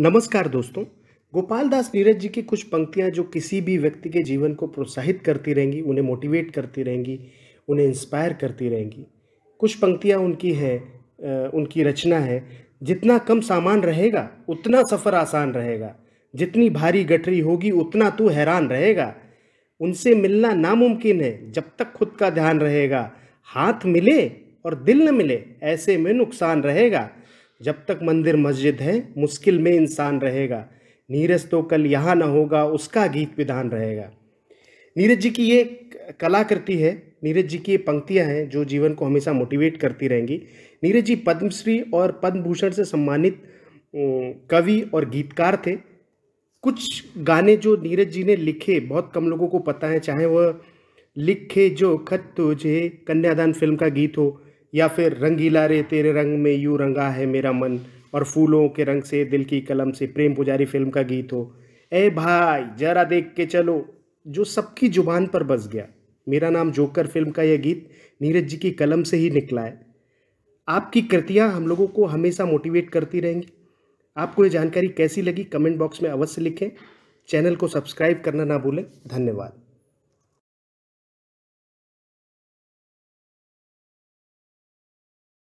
नमस्कार दोस्तों गोपाल दास नीरज जी की कुछ पंक्तियां जो किसी भी व्यक्ति के जीवन को प्रोत्साहित करती रहेंगी उन्हें मोटिवेट करती रहेंगी उन्हें इंस्पायर करती रहेंगी कुछ पंक्तियां उनकी हैं उनकी रचना है जितना कम सामान रहेगा उतना सफ़र आसान रहेगा जितनी भारी गठरी होगी उतना तू हैरान रहेगा उनसे मिलना नामुमकिन है जब तक खुद का ध्यान रहेगा हाथ मिले और दिल न मिले ऐसे में नुकसान रहेगा जब तक मंदिर मस्जिद है मुश्किल में इंसान रहेगा नीरज तो कल यहाँ ना होगा उसका गीत विधान रहेगा नीरज जी की ये कलाकृति है नीरज जी की ये पंक्तियाँ हैं जो जीवन को हमेशा मोटिवेट करती रहेंगी नीरज जी पद्मश्री और पद्म भूषण से सम्मानित कवि और गीतकार थे कुछ गाने जो नीरज जी ने लिखे बहुत कम लोगों को पता है चाहे वह लिखे जो खत तुझे कन्यादान फिल्म का गीत हो या फिर रंगीला रे तेरे रंग में यूँ रंगा है मेरा मन और फूलों के रंग से दिल की कलम से प्रेम पुजारी फिल्म का गीत हो ए भाई जरा देख के चलो जो सबकी जुबान पर बस गया मेरा नाम जोकर फिल्म का यह गीत नीरज जी की कलम से ही निकला है आपकी कृतियाँ हम लोगों को हमेशा मोटिवेट करती रहेंगी आपको ये जानकारी कैसी लगी कमेंट बॉक्स में अवश्य लिखें चैनल को सब्सक्राइब करना ना भूलें धन्यवाद